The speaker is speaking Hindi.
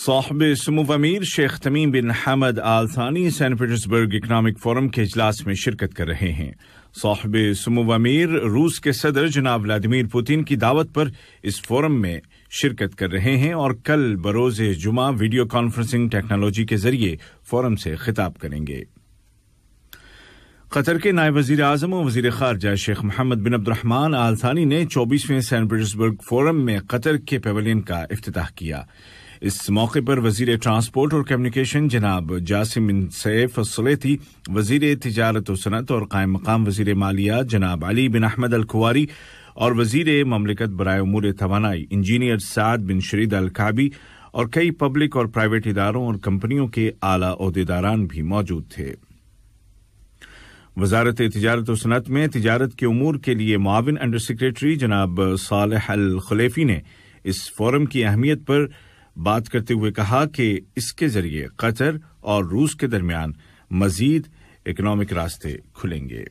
साहब समूह अमीर शेख तमीम बिन हमद आल थानी सैन पीटर्सबर्ग इकनॉमिक फोरम के इजलास में शिरकत कर रहे हैं साहब समूह अमीर रूस के सदर जनाब व्लादिमिर पुतिन की दावत पर इस फोरम में शिरकत कर रहे हैं और कल बरोज जुमा वीडियो कॉन्फ्रेंसिंग टेक्नोलॉजी के जरिए फोरम से खिताब करेंगे कतर के नायब वजीर अजम और वजीर खारजा शेख मोहम्मद बिन अब्दुलरहमान आल थानी ने चौबीसवें सेंट पीटर्सबर्ग फोरम में कतर के पेवेलियन का अफ्ताह किया इस मौके पर वजीर ट्रांसपोर्ट और कम्युनिकेशन जनाब जासिम सैफ सलेती वजीर तजारत सनत और कायम मकाम वजीर मालिया जनाब अली बिन अहमद अलखुआरी और वजीर ममलिकत बरए उमूर तोानाई इंजीनियर साद बिन शरीद अलकाबी और कई पब्लिक और प्राइवेट इदारों और कंपनियों के आला अहदेदारान भी मौजूद थे वजारत तजारत सनत में तजारत के अमूर के लिए माविन अंडर सेक्रेटरी जनाब साल अल खलेफी ने इस फोरम की अहमियत पर बात करते हुए कहा कि इसके जरिए कतर और रूस के दरमियान मजीद इकोनॉमिक रास्ते खुलेंगे